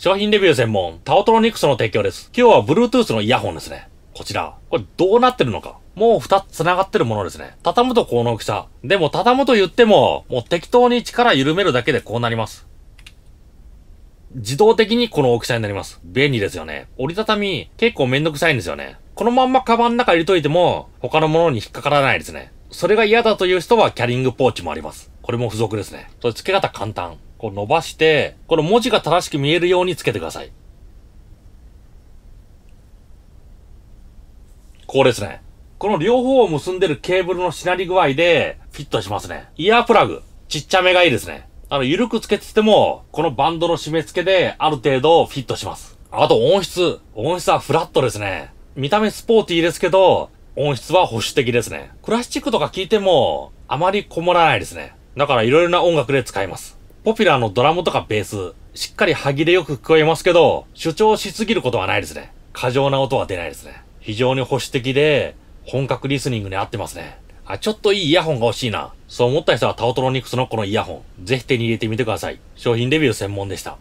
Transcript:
商品レビュー専門、タオトロニクスの提供です。今日は Bluetooth のイヤホンですね。こちら。これどうなってるのか。もう2つ繋がってるものですね。畳むとこの大きさ。でも畳むと言っても、もう適当に力緩めるだけでこうなります。自動的にこの大きさになります。便利ですよね。折りたたみ、結構めんどくさいんですよね。このまんまカバンの中入れといても、他のものに引っかからないですね。それが嫌だという人はキャリングポーチもあります。これも付属ですね。それ付け方簡単。こう伸ばして、この文字が正しく見えるようにつけてください。こうですね。この両方を結んでるケーブルのしなり具合でフィットしますね。イヤープラグ。ちっちゃめがいいですね。あの、ゆるくつけてても、このバンドの締め付けである程度フィットします。あと音質。音質はフラットですね。見た目スポーティーですけど、音質は保守的ですね。クラシックとか聴いても、あまりこもらないですね。だから色々な音楽で使います。ポピュラーのドラムとかベース、しっかり歯切れよく聞こえますけど、主張しすぎることはないですね。過剰な音は出ないですね。非常に保守的で、本格リスニングに合ってますね。あ、ちょっといいイヤホンが欲しいな。そう思った人はタオトロニクスのこのイヤホン、ぜひ手に入れてみてください。商品レビュー専門でした。